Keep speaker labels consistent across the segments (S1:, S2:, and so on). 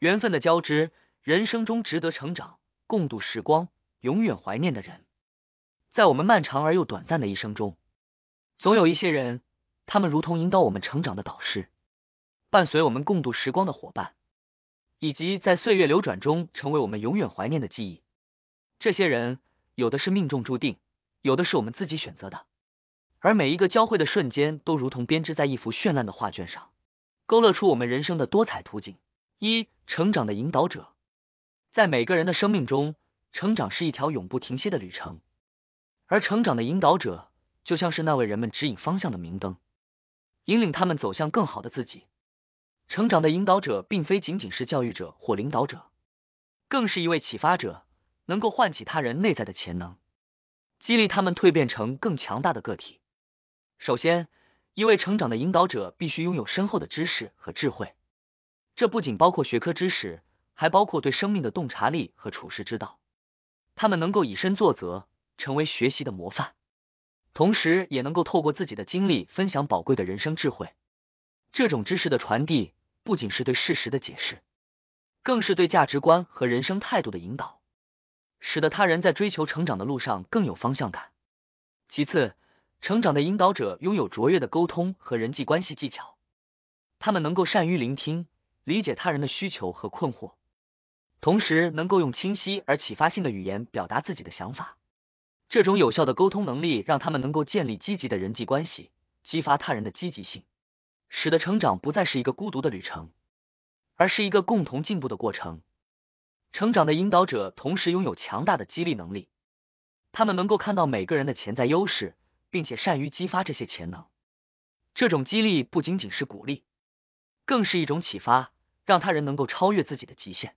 S1: 缘分的交织，人生中值得成长、共度时光、永远怀念的人，在我们漫长而又短暂的一生中，总有一些人，他们如同引导我们成长的导师，伴随我们共度时光的伙伴，以及在岁月流转中成为我们永远怀念的记忆。这些人，有的是命中注定，有的是我们自己选择的，而每一个交汇的瞬间，都如同编织在一幅绚烂的画卷上，勾勒出我们人生的多彩图景。一成长的引导者，在每个人的生命中，成长是一条永不停歇的旅程。而成长的引导者，就像是那位人们指引方向的明灯，引领他们走向更好的自己。成长的引导者并非仅仅是教育者或领导者，更是一位启发者，能够唤起他人内在的潜能，激励他们蜕变成更强大的个体。首先，一位成长的引导者必须拥有深厚的知识和智慧。这不仅包括学科知识，还包括对生命的洞察力和处世之道。他们能够以身作则，成为学习的模范，同时也能够透过自己的经历分享宝贵的人生智慧。这种知识的传递不仅是对事实的解释，更是对价值观和人生态度的引导，使得他人在追求成长的路上更有方向感。其次，成长的引导者拥有卓越的沟通和人际关系技巧，他们能够善于聆听。理解他人的需求和困惑，同时能够用清晰而启发性的语言表达自己的想法。这种有效的沟通能力让他们能够建立积极的人际关系，激发他人的积极性，使得成长不再是一个孤独的旅程，而是一个共同进步的过程。成长的引导者同时拥有强大的激励能力，他们能够看到每个人的潜在优势，并且善于激发这些潜能。这种激励不仅仅是鼓励，更是一种启发。让他人能够超越自己的极限，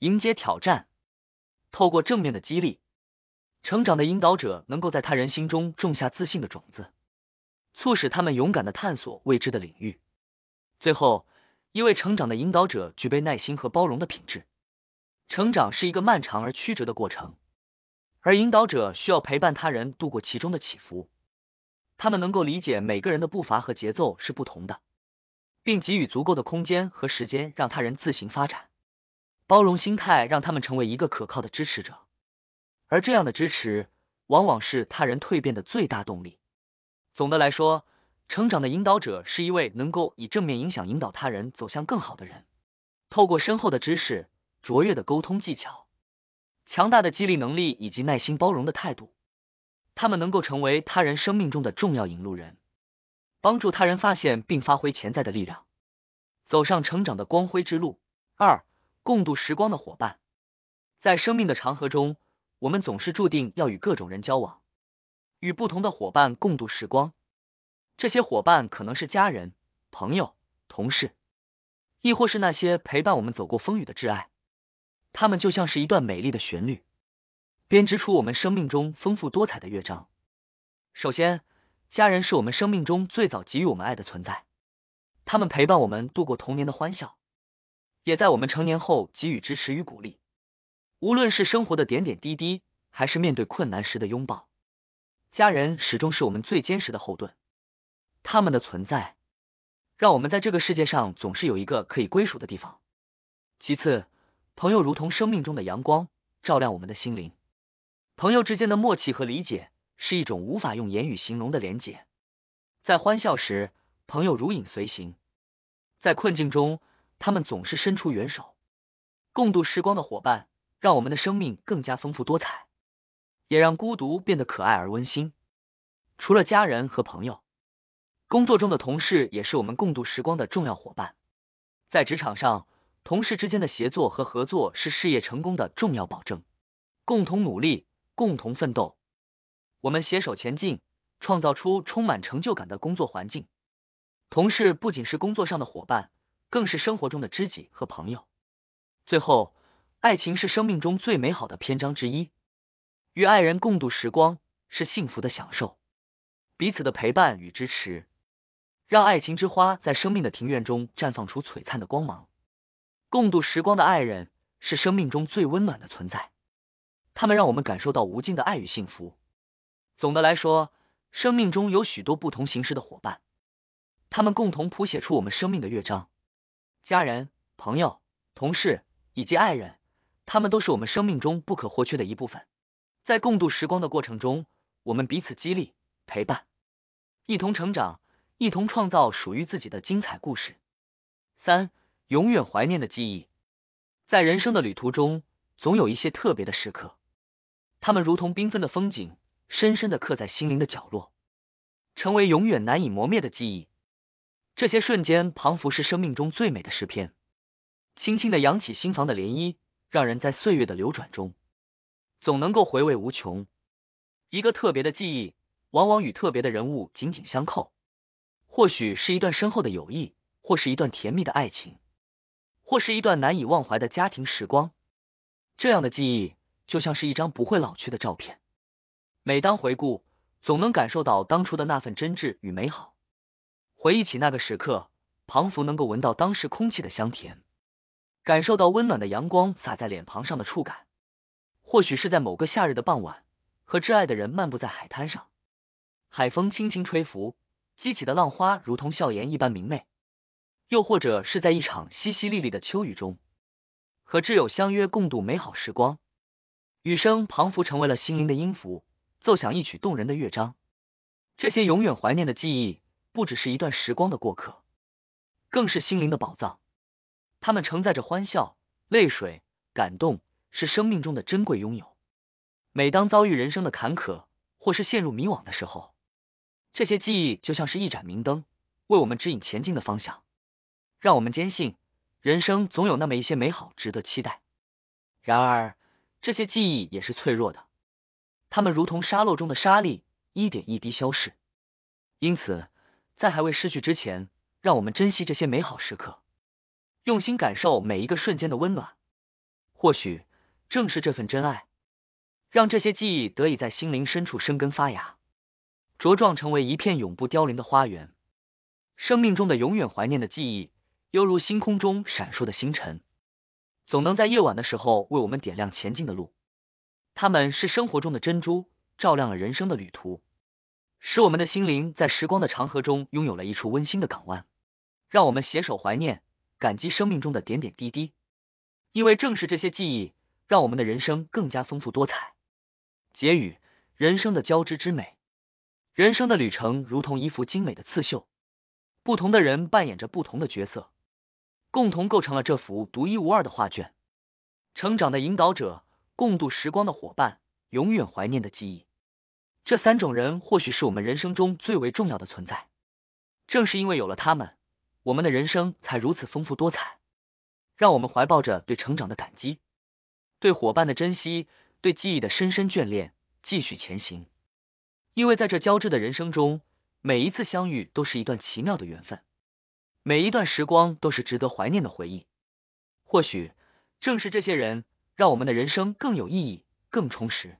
S1: 迎接挑战。透过正面的激励，成长的引导者能够在他人心中种下自信的种子，促使他们勇敢的探索未知的领域。最后，一位成长的引导者具备耐心和包容的品质。成长是一个漫长而曲折的过程，而引导者需要陪伴他人度过其中的起伏。他们能够理解每个人的步伐和节奏是不同的。并给予足够的空间和时间，让他人自行发展，包容心态，让他们成为一个可靠的支持者。而这样的支持，往往是他人蜕变的最大动力。总的来说，成长的引导者是一位能够以正面影响引导他人走向更好的人。透过深厚的知识、卓越的沟通技巧、强大的激励能力以及耐心包容的态度，他们能够成为他人生命中的重要引路人。帮助他人发现并发挥潜在的力量，走上成长的光辉之路。二、共度时光的伙伴，在生命的长河中，我们总是注定要与各种人交往，与不同的伙伴共度时光。这些伙伴可能是家人、朋友、同事，亦或是那些陪伴我们走过风雨的挚爱。他们就像是一段美丽的旋律，编织出我们生命中丰富多彩的乐章。首先。家人是我们生命中最早给予我们爱的存在，他们陪伴我们度过童年的欢笑，也在我们成年后给予支持与鼓励。无论是生活的点点滴滴，还是面对困难时的拥抱，家人始终是我们最坚实的后盾。他们的存在，让我们在这个世界上总是有一个可以归属的地方。其次，朋友如同生命中的阳光，照亮我们的心灵。朋友之间的默契和理解。是一种无法用言语形容的连接。在欢笑时，朋友如影随形；在困境中，他们总是伸出援手。共度时光的伙伴，让我们的生命更加丰富多彩，也让孤独变得可爱而温馨。除了家人和朋友，工作中的同事也是我们共度时光的重要伙伴。在职场上，同事之间的协作和合作是事业成功的重要保证。共同努力，共同奋斗。我们携手前进，创造出充满成就感的工作环境。同事不仅是工作上的伙伴，更是生活中的知己和朋友。最后，爱情是生命中最美好的篇章之一。与爱人共度时光是幸福的享受，彼此的陪伴与支持，让爱情之花在生命的庭院中绽放出璀璨的光芒。共度时光的爱人是生命中最温暖的存在，他们让我们感受到无尽的爱与幸福。总的来说，生命中有许多不同形式的伙伴，他们共同谱写出我们生命的乐章。家人、朋友、同事以及爱人，他们都是我们生命中不可或缺的一部分。在共度时光的过程中，我们彼此激励、陪伴，一同成长，一同创造属于自己的精彩故事。三、永远怀念的记忆，在人生的旅途中，总有一些特别的时刻，他们如同缤纷的风景。深深的刻在心灵的角落，成为永远难以磨灭的记忆。这些瞬间仿佛是生命中最美的诗篇，轻轻的扬起心房的涟漪，让人在岁月的流转中总能够回味无穷。一个特别的记忆，往往与特别的人物紧紧相扣，或许是一段深厚的友谊，或是一段甜蜜的爱情，或是一段难以忘怀的家庭时光。这样的记忆，就像是一张不会老去的照片。每当回顾，总能感受到当初的那份真挚与美好。回忆起那个时刻，庞福能够闻到当时空气的香甜，感受到温暖的阳光洒在脸庞上的触感。或许是在某个夏日的傍晚，和挚爱的人漫步在海滩上，海风轻轻吹拂，激起的浪花如同笑颜一般明媚；又或者是在一场淅淅沥沥的秋雨中，和挚友相约共度美好时光，雨声庞福成为了心灵的音符。奏响一曲动人的乐章，这些永远怀念的记忆，不只是一段时光的过客，更是心灵的宝藏。它们承载着欢笑、泪水、感动，是生命中的珍贵拥有。每当遭遇人生的坎坷，或是陷入迷惘的时候，这些记忆就像是一盏明灯，为我们指引前进的方向，让我们坚信人生总有那么一些美好值得期待。然而，这些记忆也是脆弱的。他们如同沙漏中的沙粒，一点一滴消逝。因此，在还未失去之前，让我们珍惜这些美好时刻，用心感受每一个瞬间的温暖。或许正是这份真爱，让这些记忆得以在心灵深处生根发芽，茁壮成为一片永不凋零的花园。生命中的永远怀念的记忆，犹如星空中闪烁的星辰，总能在夜晚的时候为我们点亮前进的路。它们是生活中的珍珠，照亮了人生的旅途，使我们的心灵在时光的长河中拥有了一处温馨的港湾，让我们携手怀念、感激生命中的点点滴滴。因为正是这些记忆，让我们的人生更加丰富多彩。结语：人生的交织之美，人生的旅程如同一幅精美的刺绣，不同的人扮演着不同的角色，共同构成了这幅独一无二的画卷。成长的引导者。共度时光的伙伴，永远怀念的记忆。这三种人或许是我们人生中最为重要的存在。正是因为有了他们，我们的人生才如此丰富多彩。让我们怀抱着对成长的感激，对伙伴的珍惜，对记忆的深深眷恋，继续前行。因为在这交织的人生中，每一次相遇都是一段奇妙的缘分，每一段时光都是值得怀念的回忆。或许正是这些人。让我们的人生更有意义，更充实。